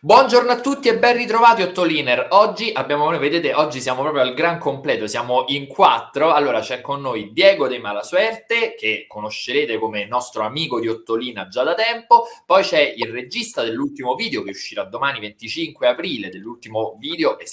Buongiorno a tutti e ben ritrovati Ottoliner. Oggi abbiamo, vedete, oggi siamo proprio al gran completo, siamo in quattro. Allora c'è con noi Diego De Malasuerte, che conoscerete come nostro amico di Ottolina già da tempo. Poi c'è il regista dell'ultimo video che uscirà domani 25 aprile, dell'ultimo video e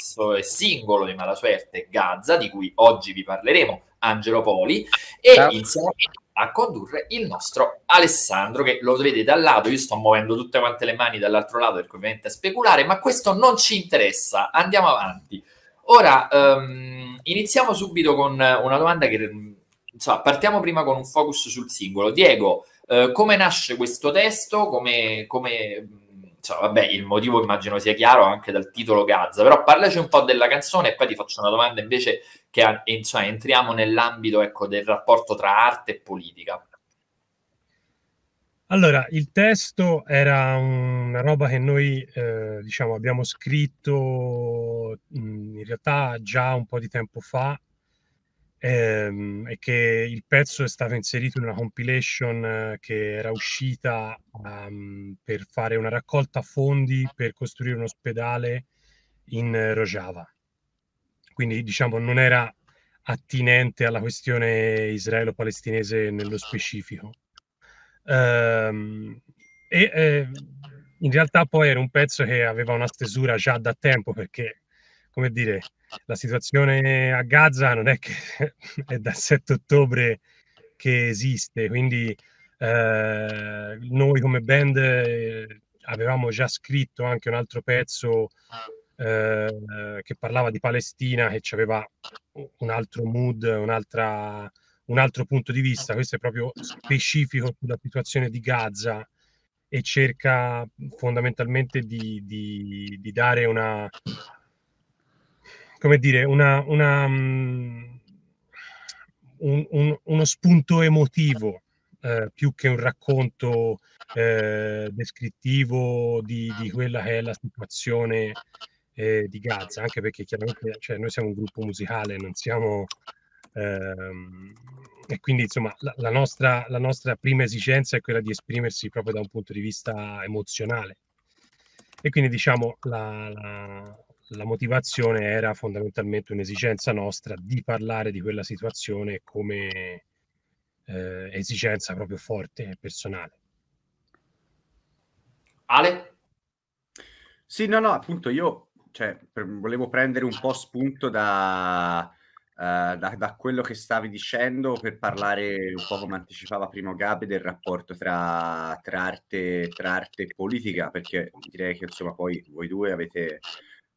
singolo di Malasuerte Gaza, di cui oggi vi parleremo, Angelo Poli. E insieme a condurre il nostro Alessandro, che lo vedete dal lato, io sto muovendo tutte quante le mani dall'altro lato perché ovviamente è speculare, ma questo non ci interessa, andiamo avanti. Ora, um, iniziamo subito con eh, una domanda che, mm, insomma, partiamo prima con un focus sul singolo. Diego, uh, come nasce questo testo? Come, come mm, insomma, vabbè, il motivo immagino sia chiaro anche dal titolo Gazza, però parlaci un po' della canzone e poi ti faccio una domanda invece che insomma, entriamo nell'ambito ecco, del rapporto tra arte e politica. Allora, il testo era una roba che noi eh, diciamo, abbiamo scritto in realtà già un po' di tempo fa ehm, è che il pezzo è stato inserito in una compilation eh, che era uscita um, per fare una raccolta fondi per costruire un ospedale in Rojava. Quindi diciamo non era attinente alla questione israelo-palestinese nello specifico. Um, e eh, in realtà poi era un pezzo che aveva una stesura già da tempo perché come dire, la situazione a Gaza non è che è dal 7 ottobre che esiste, quindi eh, noi come band eh, avevamo già scritto anche un altro pezzo eh, che parlava di Palestina, che aveva un altro mood, un'altra, un altro punto di vista, questo è proprio specifico sulla situazione di Gaza e cerca fondamentalmente di, di, di dare una, come dire, una, una, um, un, un, uno spunto emotivo eh, più che un racconto eh, descrittivo di, di, quella che è la situazione eh, di Gaza, anche perché chiaramente cioè, noi siamo un gruppo musicale, non siamo... Ehm, e quindi insomma la, la, nostra, la nostra prima esigenza è quella di esprimersi proprio da un punto di vista emozionale. E quindi diciamo la, la la motivazione era fondamentalmente un'esigenza nostra di parlare di quella situazione come eh, esigenza proprio forte e personale. Ale? Sì, no, no, appunto io cioè, per, volevo prendere un po' spunto da, uh, da, da, quello che stavi dicendo per parlare un po' come anticipava prima Gabe del rapporto tra, tra, arte, tra arte e politica, perché direi che insomma poi voi due avete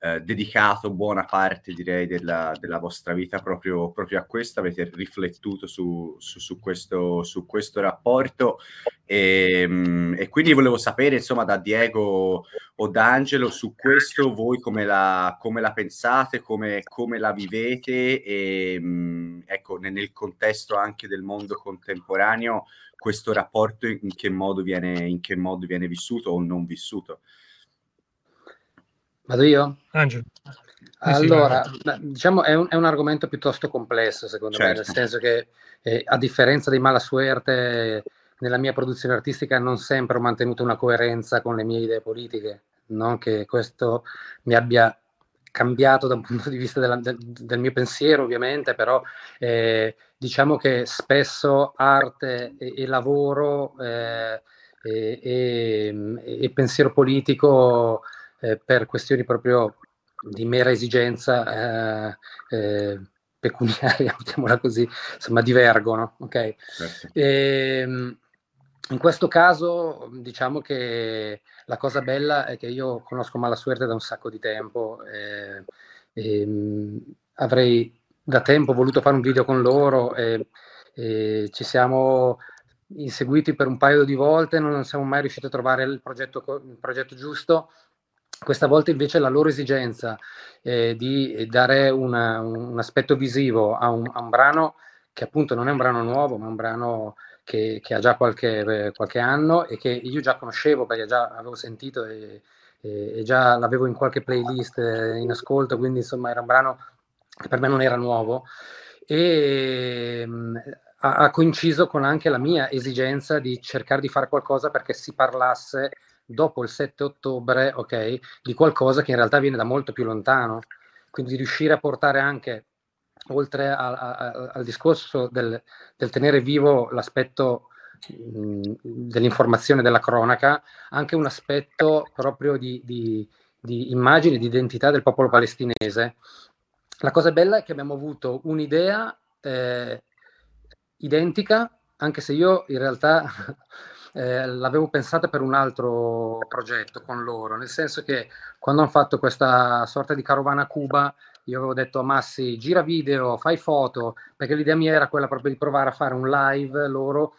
eh, dedicato buona parte direi della, della vostra vita proprio, proprio, a questo, avete riflettuto su, su, su, questo, su questo, rapporto e, ehm, e, quindi volevo sapere insomma da Diego o da Angelo su questo voi come la, come la pensate, come, come, la vivete e ehm, ecco nel contesto anche del mondo contemporaneo questo rapporto in che modo viene, in che modo viene vissuto o non vissuto. Vado io? Angelo. Allora, diciamo è un, è un, argomento piuttosto complesso, secondo certo. me, nel certo. senso che eh, a differenza dei Malasuerte, nella mia produzione artistica non sempre ho mantenuto una coerenza con le mie idee politiche, non che questo mi abbia cambiato dal punto di vista della, del, del, mio pensiero, ovviamente, però eh, diciamo che spesso arte e, e lavoro eh, e, e, pensiero politico eh, per questioni proprio di mera esigenza eh, eh pecuniaria, mettiamola così, insomma divergono. Okay? Certo. E, ehm, in questo caso diciamo che la cosa bella è che io conosco Malasuerte da un sacco di tempo, eh, e, ehm, avrei da tempo voluto fare un video con loro e, e ci siamo inseguiti per un paio di volte, non siamo mai riusciti a trovare il progetto, il progetto giusto questa volta invece la loro esigenza eh, di dare una, un aspetto visivo a un, a un, brano che appunto non è un brano nuovo, ma un brano che, che ha già qualche, eh, qualche, anno e che io già conoscevo perché già avevo sentito e, e, e già l'avevo in qualche playlist eh, in ascolto, quindi insomma era un brano che per me non era nuovo e mh, mm, ha, coinciso con anche la mia esigenza di cercare di fare qualcosa perché si parlasse dopo il 7 ottobre, ok, di qualcosa che in realtà viene da molto più lontano. Quindi riuscire a portare anche, oltre a, a, a, al discorso del, del, tenere vivo l'aspetto mh, dell'informazione, della cronaca, anche un aspetto proprio di, di, di immagine, di identità del popolo palestinese. La cosa bella è che abbiamo avuto un'idea eh, identica, anche se io in realtà eh, l'avevo pensata per un altro progetto con loro, nel senso che quando hanno fatto questa sorta di carovana a Cuba, io avevo detto a Massi gira video, fai foto, perché l'idea mia era quella proprio di provare a fare un live loro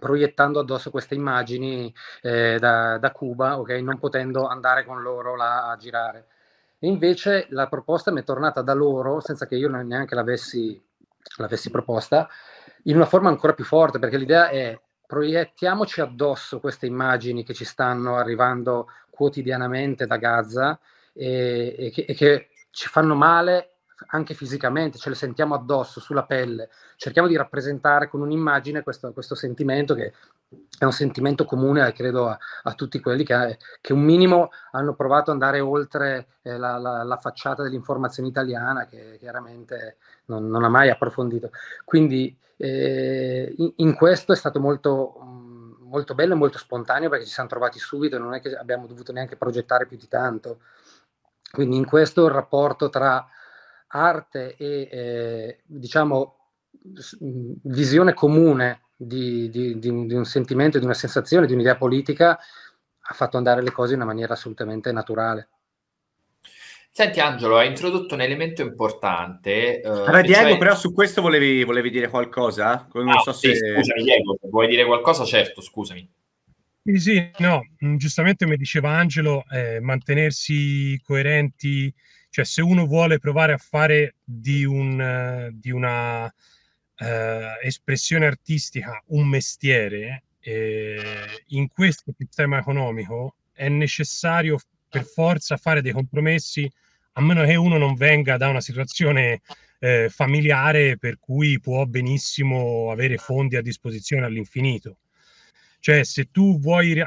proiettando addosso queste immagini eh, da, da, Cuba, okay? non potendo andare con loro là a girare. E invece la proposta mi è tornata da loro, senza che io neanche l'avessi, l'avessi proposta, in una forma ancora più forte, perché l'idea è proiettiamoci addosso queste immagini che ci stanno arrivando quotidianamente da Gaza e, e, che, e che ci fanno male anche fisicamente, ce le sentiamo addosso, sulla pelle. Cerchiamo di rappresentare con un'immagine questo, questo sentimento che è un sentimento comune, eh, credo, a, a tutti quelli che, eh, che, un minimo hanno provato ad andare oltre eh, la, la, la, facciata dell'informazione italiana, che chiaramente non, non ha mai approfondito. Quindi eh, in, in, questo è stato molto, mm, molto bello e molto spontaneo perché ci siamo trovati subito e non è che abbiamo dovuto neanche progettare più di tanto. Quindi in questo il rapporto tra arte e eh, diciamo visione comune di, di, di, un, di, un, sentimento, di una sensazione, di un'idea politica, ha fatto andare le cose in una maniera assolutamente naturale. Senti Angelo, hai introdotto un elemento importante. Eh, allora, Diego, cioè... però su questo volevi, volevi dire qualcosa? Non ah, so sì, se... Scusami Diego, vuoi dire qualcosa, certo, scusami. Sì, sì, no, giustamente come diceva Angelo, eh, mantenersi coerenti cioè, se uno vuole provare a fare di, un, eh, di una uh, espressione artistica un mestiere, eh, in questo sistema economico è necessario per forza fare dei compromessi, a meno che uno non venga da una situazione eh, familiare per cui può benissimo avere fondi a disposizione all'infinito. Cioè, se tu vuoi,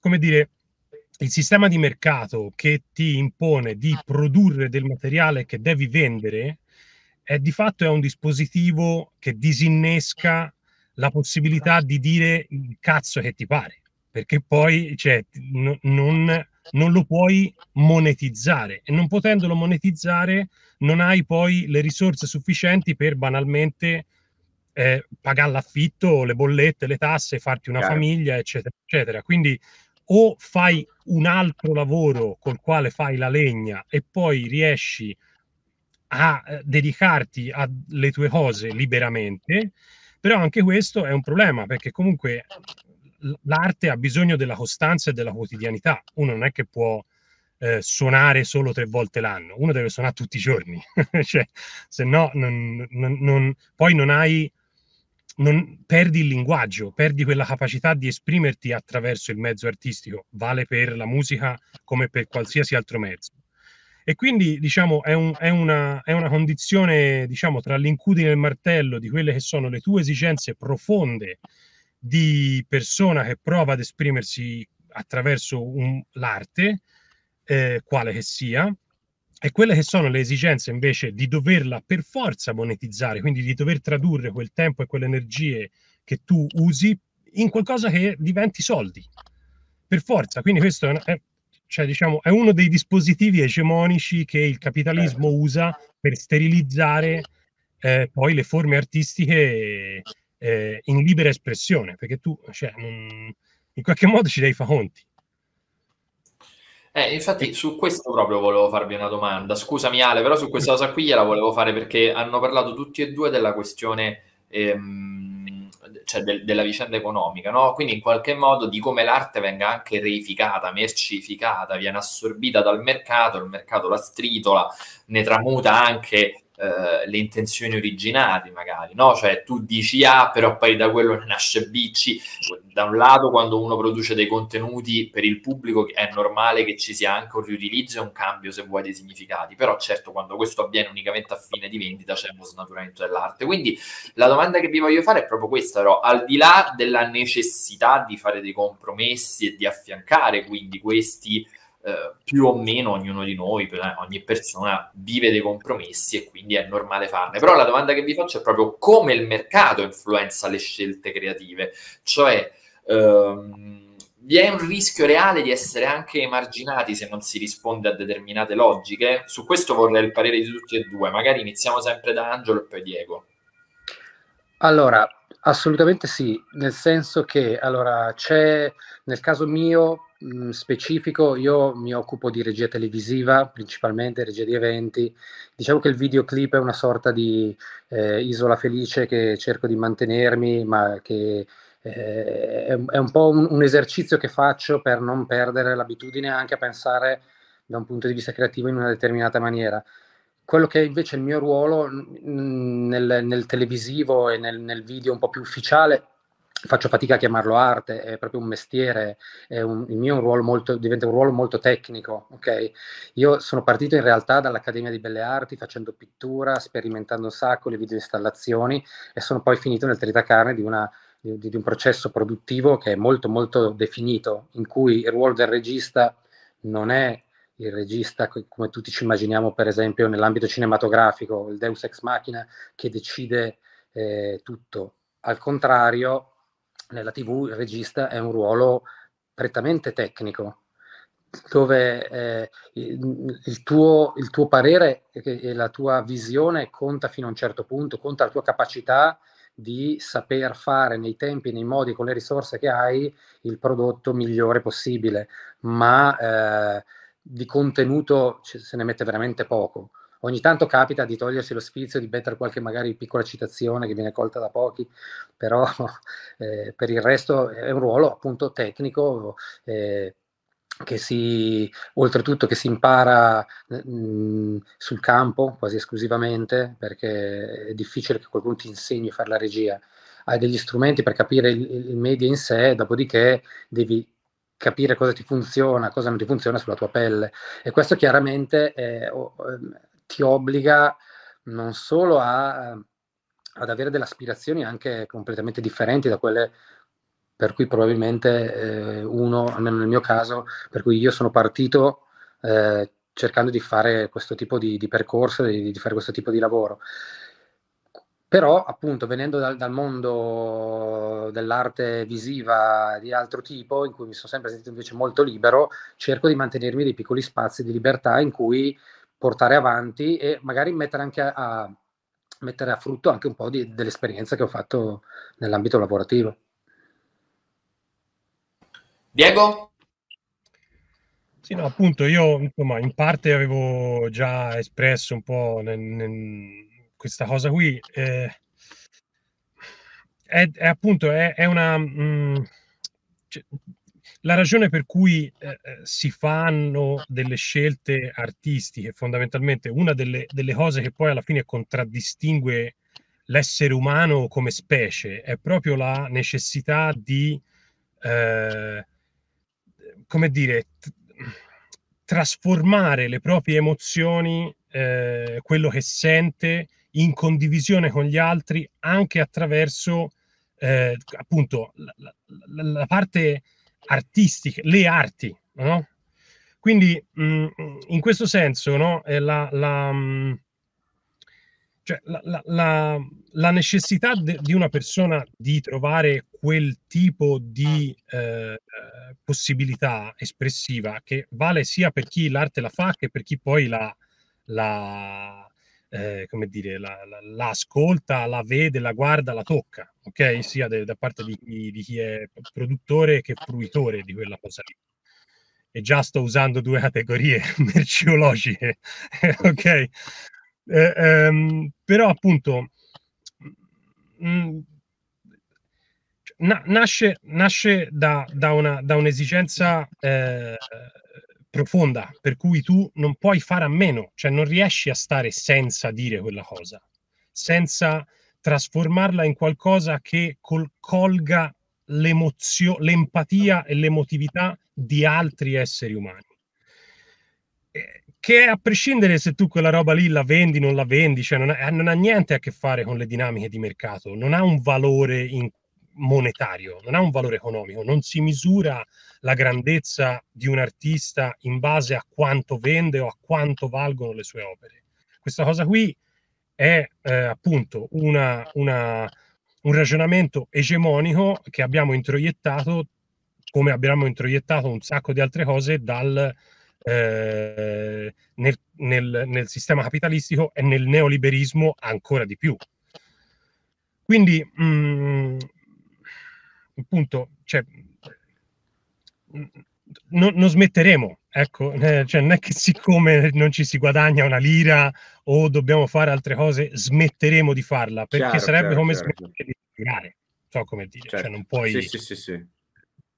come dire, il sistema di mercato che ti impone di ah. produrre del materiale che devi vendere è di fatto è un dispositivo che disinnesca la possibilità di dire il cazzo che ti pare, perché poi cioè, n- non, non lo puoi monetizzare e non potendolo monetizzare non hai poi le risorse sufficienti per banalmente eh, pagare l'affitto, le bollette, le tasse, farti una Chiaro. famiglia, eccetera, eccetera. Quindi o fai un altro lavoro col quale fai la legna e poi riesci a eh, dedicarti alle tue cose liberamente, però anche questo è un problema perché comunque l'arte ha bisogno della costanza e della quotidianità, uno non è che può eh, suonare solo tre volte l'anno, uno deve suonare tutti i giorni, cioè, se no non, non, non, poi non hai non perdi il linguaggio, perdi quella capacità di esprimerti attraverso il mezzo artistico, vale per la musica come per qualsiasi altro mezzo. E quindi diciamo, è, un, è, una, è una, condizione diciamo, tra l'incudine e il martello di quelle che sono le tue esigenze profonde di persona che prova ad esprimersi attraverso un, l'arte, eh, quale che sia, e quelle che sono le esigenze invece di doverla per forza monetizzare, quindi di dover tradurre quel tempo e quelle energie che tu usi in qualcosa che diventi soldi, per forza. Quindi questo è, è, cioè, diciamo, è uno dei dispositivi egemonici che il capitalismo certo. usa per sterilizzare eh, poi le forme artistiche eh, in libera espressione, perché tu cioè, non, in qualche modo ci devi fare conti. Eh, eh, infatti su questo proprio volevo farvi una domanda. Scusami Ale, però su questa cosa qui gliela volevo fare perché hanno parlato tutti e due della questione ehm, cioè de- della vicenda economica, no? Quindi in qualche modo di come l'arte venga anche reificata, mercificata, viene assorbita dal mercato, il mercato la stritola, ne tramuta anche eh, le intenzioni originali, magari, no? Cioè tu dici A, ah, però poi da quello ne nasce B, C. Da un lato, quando uno produce dei contenuti per il pubblico, è normale che ci sia anche un riutilizzo e un cambio, se vuoi, dei significati, però certo quando questo avviene unicamente a fine di vendita c'è uno snaturamento dell'arte. Quindi la domanda che vi voglio fare è proprio questa, però, al di là della necessità di fare dei compromessi e di affiancare quindi questi eh, più o meno ognuno di noi, ogni persona vive dei compromessi e quindi è normale farne. Però la domanda che vi faccio è proprio come il mercato influenza le scelte creative, cioè ehm, vi è un rischio reale di essere anche emarginati se non si risponde a determinate logiche? Su questo vorrei il parere di tutti e due, magari iniziamo sempre da Angelo e poi Diego. Allora, assolutamente sì, nel senso che allora, c'è nel caso mio Mhmm, specifico, io mi occupo di regia televisiva, principalmente regia di eventi. Diciamo che il videoclip è una sorta di eh, isola felice che cerco di mantenermi, ma che eh, è, è, un po' un, un esercizio che faccio per non perdere l'abitudine anche a pensare da un punto di vista creativo in una determinata maniera quello che è invece il mio ruolo nel, nel televisivo e nel, nel, video un po' più ufficiale faccio fatica a chiamarlo arte, è proprio un mestiere, un, il mio un molto, diventa un ruolo molto tecnico. ok? Io sono partito in realtà dall'Accademia di Belle Arti facendo pittura, sperimentando un sacco le video installazioni e sono poi finito nel tritacarne di, una, di, di un processo produttivo che è molto molto definito, in cui il ruolo del regista non è il regista, come tutti ci immaginiamo per esempio nell'ambito cinematografico, il Deus ex machina che decide eh, tutto. Al contrario, nella TV il regista è un ruolo prettamente tecnico, dove eh, il, tuo, il, tuo, parere e la tua visione conta fino a un certo punto, conta la tua capacità di saper fare nei tempi, nei modi, con le risorse che hai, il prodotto migliore possibile, ma eh, di contenuto se ne mette veramente poco ogni tanto capita di togliersi lo sfizio, di mettere qualche magari piccola citazione che viene colta da pochi, però eh, per il resto è un ruolo appunto tecnico. Eh, che si, oltretutto che si impara mh, mm, sul campo quasi esclusivamente, perché è difficile che qualcuno ti insegni a fare la regia. Hai degli strumenti per capire il, il media in sé, dopodiché devi capire cosa ti funziona, cosa non ti funziona sulla tua pelle. E questo chiaramente è, ehm, ti obbliga non solo a, ehm, ad avere delle aspirazioni anche completamente differenti da quelle per cui probabilmente eh, uno, almeno nel mio caso, per cui io sono partito eh, cercando di fare questo tipo di, di percorso, di, di, fare questo tipo di lavoro. Però appunto venendo dal, dal, mondo dell'arte visiva di altro tipo, in cui mi sono sempre sentito invece molto libero, cerco di mantenermi dei piccoli spazi di libertà in cui portare avanti e magari mettere anche a, a mettere a frutto anche un po' di, dell'esperienza che ho fatto nell'ambito lavorativo. Diego? Sì, no, appunto, io insomma, in parte avevo già espresso un po' nel, nel, questa cosa qui. Eh, è, è, appunto, è, è una... Mh, mm, cioè, la ragione per cui eh, eh, si fanno delle scelte artistiche, fondamentalmente una delle, delle, cose che poi alla fine contraddistingue l'essere umano come specie, è proprio la necessità di, eh, come dire, t- trasformare le proprie emozioni, eh, quello che sente, in condivisione con gli altri anche attraverso eh, appunto la, la, la parte artistiche, le arti, no? Quindi mh, mm, in questo senso no, la, la, mm, cioè, la, la, necessità de, di una persona di trovare quel tipo di ah. eh, possibilità espressiva che vale sia per chi l'arte la fa che per chi poi la, eh, come dire, la, la, la, ascolta, la vede, la guarda, la tocca, ok? Sia de, da parte di, di, di, chi è produttore che fruitore di quella cosa lì. E già sto usando due categorie merceologiche, ok? Eh, ehm, però appunto... Mh, mm, mm, cioè, na- nasce, nasce da, da, una, da un'esigenza eh, profonda, per cui tu non puoi fare a meno, cioè non riesci a stare senza dire quella cosa, senza trasformarla in qualcosa che col- colga l'empatia e l'emotività di altri esseri umani. Eh, che a prescindere se tu quella roba lì la vendi, o non la vendi, cioè non ha, non ha niente a che fare con le dinamiche di mercato, non ha un valore in monetario, non ha un valore economico, non si misura la grandezza di un artista in base a quanto vende o a quanto valgono le sue opere. Questa cosa qui è eh, appunto una, una, un ragionamento egemonico che abbiamo introiettato, come abbiamo introiettato un sacco di altre cose, dal, eh, nel, nel, nel sistema capitalistico e nel neoliberismo ancora di più. Quindi mh, mm, appunto, cioè, mm, non, non, smetteremo, ecco, eh, cioè, non è che siccome non ci si guadagna una lira o dobbiamo fare altre cose, smetteremo di farla, perché chiaro, sarebbe chiaro, come chiaro, smettere di pagare, so come dire, cioè, certo. cioè, non puoi sì, sì, sì,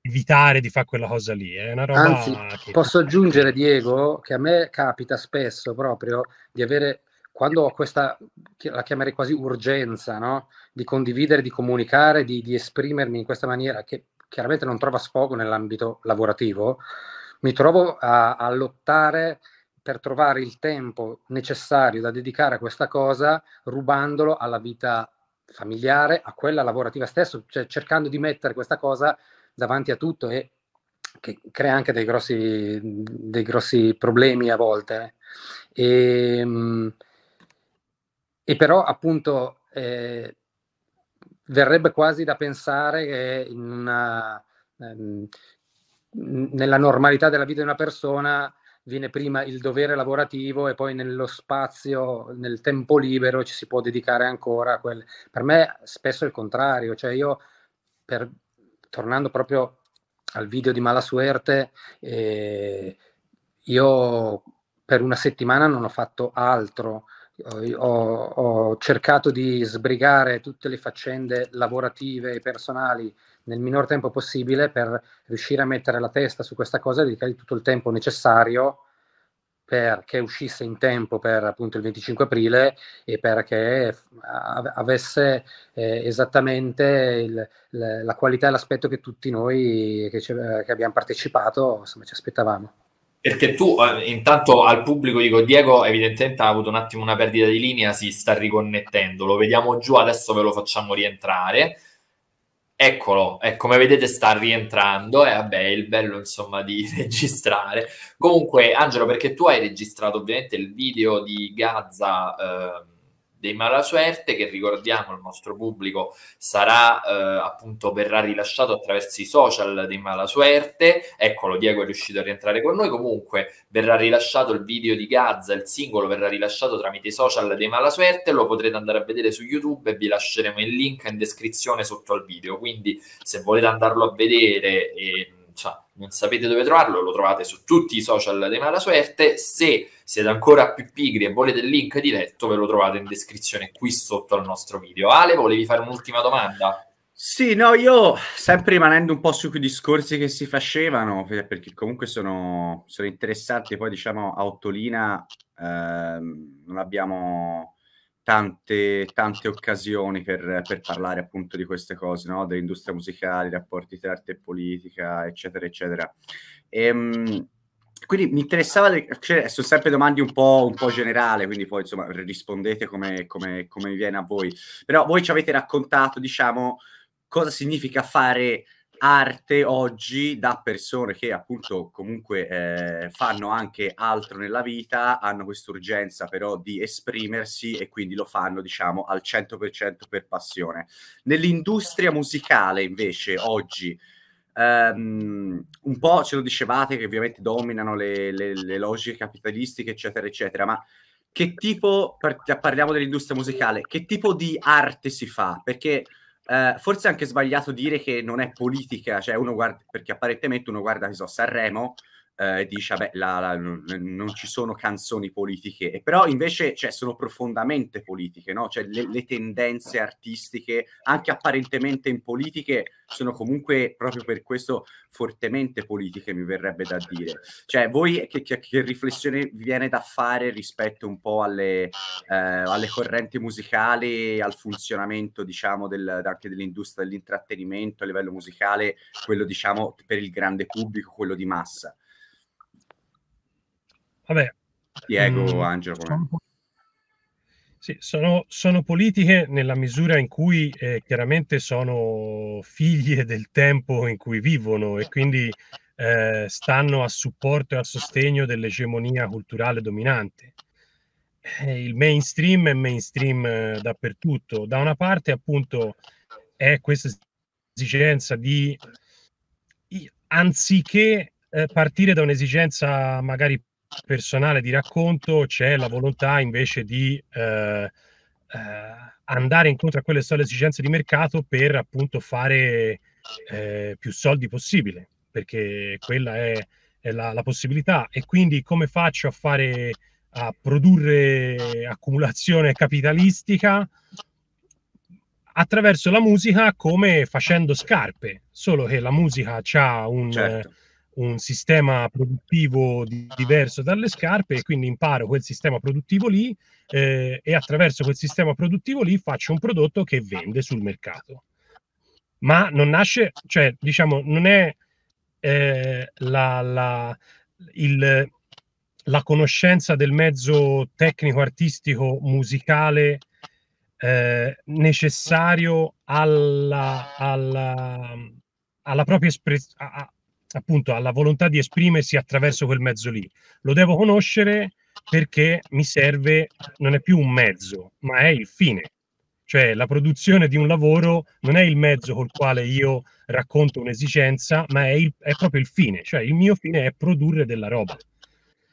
evitare di fare quella cosa lì, è una roba... Anzi, che... posso aggiungere, Diego, che a me capita spesso proprio di avere quando ho questa, la chiamerei quasi urgenza, no? di condividere, di comunicare, di, di, esprimermi in questa maniera, che chiaramente non trova sfogo nell'ambito lavorativo, mi trovo a, a lottare per trovare il tempo necessario da dedicare a questa cosa, rubandolo alla vita familiare, a quella lavorativa stessa, cioè cercando di mettere questa cosa davanti a tutto e che crea anche dei grossi, dei grossi problemi a volte. E, ehm, e però appunto eh, verrebbe quasi da pensare che una, ehm, nella normalità della vita di una persona viene prima il dovere lavorativo e poi nello spazio, nel tempo libero ci si può dedicare ancora a quel. Per me spesso è il contrario, cioè io per, tornando proprio al video di Malasuerte, eh, io per una settimana non ho fatto altro eh, ho, ho, cercato di sbrigare tutte le faccende lavorative e personali nel minor tempo possibile per riuscire a mettere la testa su questa cosa e dedicare tutto il tempo necessario perché uscisse in tempo per appunto il 25 aprile e perché avesse eh, esattamente il, la qualità e l'aspetto che tutti noi che, eh, che abbiamo partecipato insomma, ci aspettavamo. Perché tu eh, intanto al pubblico dico Diego evidentemente ha avuto un attimo una perdita di linea, si sta riconnettendo, lo vediamo giù, adesso ve lo facciamo rientrare. Eccolo, eh, come vedete sta rientrando e eh, vabbè è il bello insomma di registrare. Comunque Angelo perché tu hai registrato ovviamente il video di Gaza eh, dei Malasuerte, che ricordiamo il nostro pubblico sarà eh, appunto verrà rilasciato attraverso i social dei Malasuerte. Eccolo, Diego è riuscito a rientrare con noi. Comunque verrà rilasciato il video di Gaza, il singolo verrà rilasciato tramite i social dei Malasuerte, lo potrete andare a vedere su YouTube e vi lasceremo il link in descrizione sotto al video. Quindi se volete andarlo a vedere e, cioè, non sapete dove trovarlo, lo trovate su tutti i social dei Malasuerte. Se siete ancora più pigri e volete il link diretto, ve lo trovate in descrizione qui sotto al nostro video. Ale, volevi fare un'ultima domanda? Sì, no, io sempre rimanendo un po' su quei discorsi che si facevano, perché comunque sono, sono interessanti, poi diciamo a Ottolina ehm, non abbiamo tante, tante occasioni per, per, parlare appunto di queste cose, no? dell'industria musicale, rapporti tra arte e politica, eccetera, eccetera. E, ehm, quindi mi interessava, cioè, sono sempre domande un po', un po', generale, quindi poi insomma rispondete come, come, come viene a voi. Però voi ci avete raccontato, diciamo, cosa significa fare arte oggi da persone che appunto comunque eh, fanno anche altro nella vita, hanno quest'urgenza però di esprimersi e quindi lo fanno diciamo al 100% per passione. Nell'industria musicale invece oggi Um, un po' ce lo dicevate che ovviamente dominano le, le, le logiche capitalistiche, eccetera, eccetera, ma che tipo, per, parliamo dell'industria musicale, che tipo di arte si fa? Perché Uh, forse è anche sbagliato dire che non è politica, cioè uno guarda, perché apparentemente uno guarda, che so, Sanremo, eh, dice vabbè la, la, non, non ci sono canzoni politiche e però invece cioè, sono profondamente politiche no? cioè, le, le, tendenze artistiche anche apparentemente in politiche sono comunque proprio per questo fortemente politiche mi verrebbe da dire cioè voi che, che, che riflessione viene da fare rispetto un po' alle, eh, alle correnti musicali al funzionamento diciamo del, anche dell'industria dell'intrattenimento a livello musicale quello diciamo per il grande pubblico quello di massa Vabbè, Diego, mh, mm, Angelo. Sono, sì, sono, sono, politiche nella misura in cui eh, chiaramente sono figlie del tempo in cui vivono e quindi eh, stanno a supporto e a sostegno dell'egemonia culturale dominante. Eh, il mainstream è mainstream eh, dappertutto. Da una parte, appunto, è questa esigenza di, anziché eh, partire da un'esigenza magari personale di racconto c'è la volontà invece di eh, eh andare incontro a quelle sole esigenze di mercato per appunto fare eh, più soldi possibile, perché quella è, è la, la, possibilità. E quindi come faccio a fare a produrre accumulazione capitalistica attraverso la musica come facendo scarpe, solo che la musica ha un certo un sistema produttivo di, diverso dalle scarpe e quindi imparo quel sistema produttivo lì eh, e attraverso quel sistema produttivo lì faccio un prodotto che vende sul mercato. Ma non nasce, cioè diciamo, non è eh, la, la, il, la, conoscenza del mezzo tecnico, artistico, musicale eh, necessario alla, alla, alla propria espressione appunto alla volontà di esprimersi attraverso quel mezzo lì. Lo devo conoscere perché mi serve, non è più un mezzo, ma è il fine. Cioè la produzione di un lavoro non è il mezzo col quale io racconto un'esigenza, ma è, il, è proprio il fine. Cioè il mio fine è produrre della roba.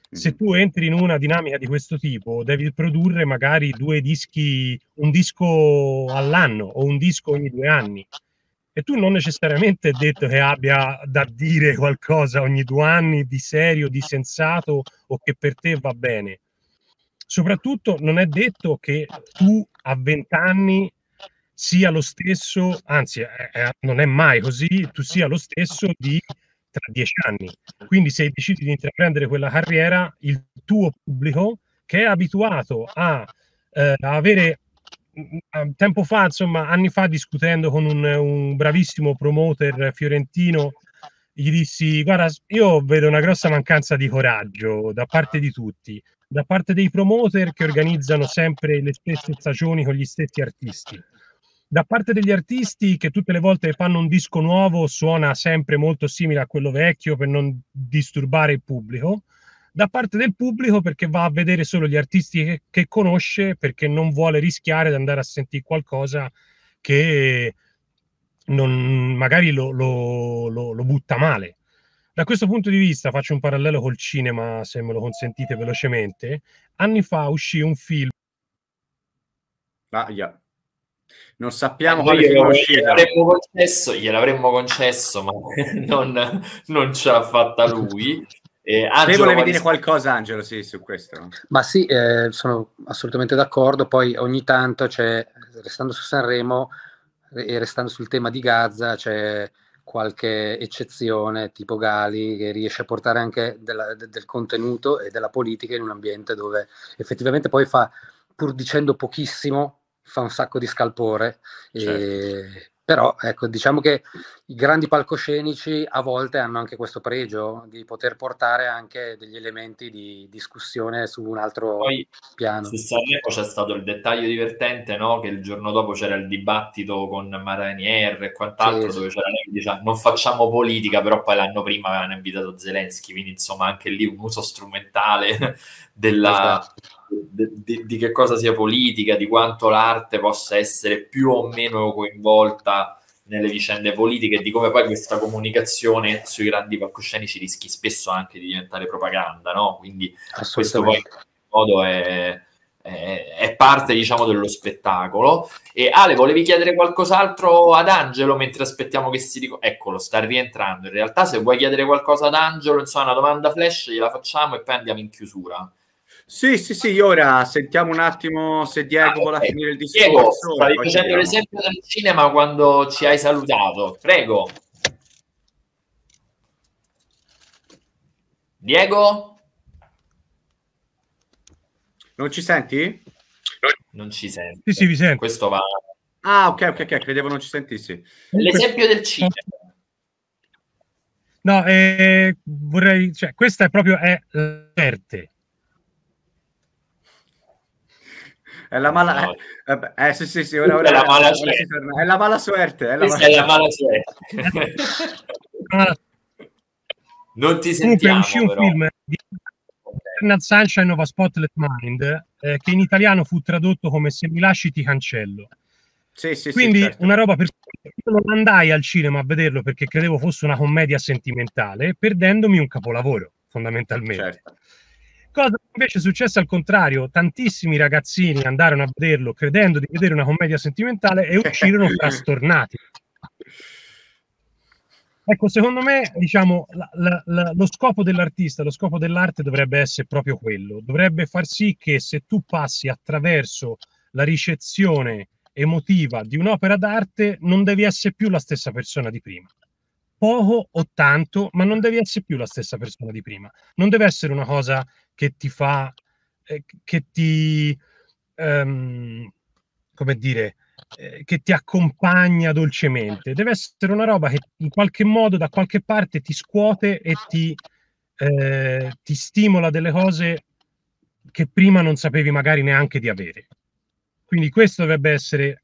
Se tu entri in una dinamica di questo tipo, devi produrre magari due dischi, un disco all'anno o un disco ogni due anni e tu non necessariamente hai detto che abbia da dire qualcosa ogni due anni di serio, di sensato o che per te va bene. Soprattutto non è detto che tu a vent'anni sia lo stesso, anzi eh, non è mai così, tu sia lo stesso di tra dieci anni. Quindi se decidi di intraprendere quella carriera, il tuo pubblico che è abituato a eh, avere Ehm, tempo fa, insomma, anni fa, discutendo con un, un bravissimo promoter fiorentino, gli dissi: Guarda, io vedo una grossa mancanza di coraggio da parte di tutti, da parte dei promoter che organizzano sempre le stesse stagioni con gli stessi artisti, da parte degli artisti che tutte le volte che fanno un disco nuovo suona sempre molto simile a quello vecchio per non disturbare il pubblico da parte del pubblico perché va a vedere solo gli artisti che, che conosce perché non vuole rischiare di andare a sentire qualcosa che non, magari lo, lo, lo, lo butta male. Da questo punto di vista faccio un parallelo col cinema, se me lo consentite velocemente. Anni fa uscì un film... Ah, yeah. Non sappiamo eh, quale film uscirà. Gliel'avremmo concesso, gliel'avremmo concesso, ma non, non ce l'ha fatta lui. Eh, Angelo, Se volevi dire qualcosa, Angelo, sì, su questo. Ma sì, eh, sono assolutamente d'accordo. Poi ogni tanto c'è, restando su Sanremo e restando sul tema di Gaza, c'è qualche eccezione tipo Gali che riesce a portare anche della, del contenuto e della politica in un ambiente dove effettivamente poi fa, pur dicendo pochissimo, fa un sacco di scalpore. Certo. E però ecco, diciamo che i grandi palcoscenici a volte hanno anche questo pregio di poter portare anche degli elementi di discussione su un altro Poi, piano. Su Sanremo ecco, c'è stato il dettaglio divertente, no? Che il giorno dopo c'era il dibattito con Maranier e quant'altro, sì, dove c'era lei che diceva non facciamo politica, però poi l'anno prima avevano invitato Zelensky, quindi insomma anche lì un uso strumentale della... Esatto di, di, che cosa sia politica, di quanto l'arte possa essere più o meno coinvolta nelle vicende politiche di come poi questa comunicazione sui grandi palcoscenici rischi spesso anche di diventare propaganda, no? Quindi questo poi in modo è, è, è, parte, diciamo, dello spettacolo. E Ale, volevi chiedere qualcos'altro ad Angelo mentre aspettiamo che si ricordi? Eccolo, sta rientrando. In realtà se vuoi chiedere qualcosa ad Angelo, insomma, una domanda flash gliela facciamo e poi andiamo in chiusura. Sì, sì, sì, ora sentiamo un attimo se Diego ah, okay. vuole finire il discorso. Diego, stavi facendo l'esempio del cinema quando ci hai salutato, prego. Diego? Non ci senti? Non ci senti. Sì, sì, vi sento. Questo va. Ah, ok, ok, ok, credevo non ci sentissi. L'esempio del cinema. No, eh, vorrei, cioè, questa è proprio è l'arte È la mala... No. Eh, eh, sì, sì, sì, ora, ora, è, la mala è la mala suerte. È la mala, è la mala suerte. non ti sentiamo, Comunque, un però. film di Eternal Sunshine of a Spotless Mind eh, che in italiano fu tradotto come Se mi lasci ti cancello. Sì, sì, Quindi sì, certo. una roba per... Io non andai al cinema a vederlo perché credevo fosse una commedia sentimentale, perdendomi un capolavoro, fondamentalmente. Certo. Cosa invece è successo al contrario, tantissimi ragazzini andarono a vederlo credendo di vedere una commedia sentimentale e uscirono frastornati. Ecco, secondo me, diciamo, la, la, la, lo scopo dell'artista, lo scopo dell'arte dovrebbe essere proprio quello, dovrebbe far sì che se tu passi attraverso la ricezione emotiva di un'opera d'arte, non devi essere più la stessa persona di prima poco o tanto, ma non devi essere più la stessa persona di prima. Non deve essere una cosa che ti fa, eh, che ti, ehm, come dire, eh, che ti accompagna dolcemente. Deve essere una roba che in qualche modo da qualche parte ti scuote e ti, eh, ti stimola delle cose che prima non sapevi magari neanche di avere. Quindi questo dovrebbe essere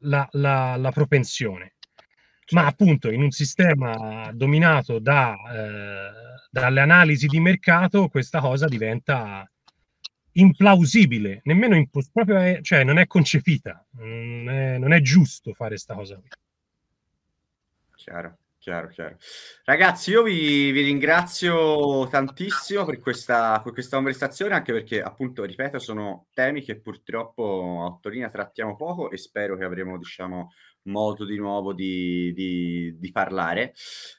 la, la, la propensione ma appunto in un sistema dominato da, eh, dalle analisi di mercato questa cosa diventa implausibile, nemmeno impos- proprio è, cioè, non è concepita, non è, non è giusto fare questa cosa. Chiaro. Chiaro, chiaro. Ragazzi, io vi, vi ringrazio tantissimo per questa, per questa, conversazione, anche perché, appunto, ripeto, sono temi che purtroppo a Ottolina trattiamo poco e spero che avremo, diciamo, modo di nuovo di, di, di parlare.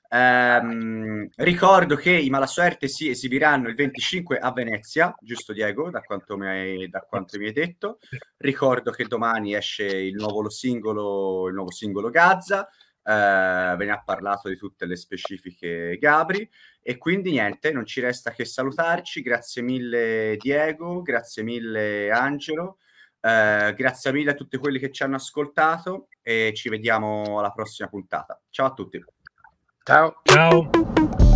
Ehm, ricordo che i Malasuerte si esibiranno il 25 a Venezia, giusto Diego, da quanto, mi hai, da quanto mi hai detto. Ricordo che domani esce il nuovo singolo, il nuovo singolo Gaza. Eh, ve ne ha parlato di tutte le specifiche Gabri e quindi niente, non ci resta che salutarci, grazie mille Diego, grazie mille Angelo, eh, grazie mille a tutti quelli che ci hanno ascoltato e ci vediamo alla prossima puntata. Ciao a tutti. Ciao. Ciao.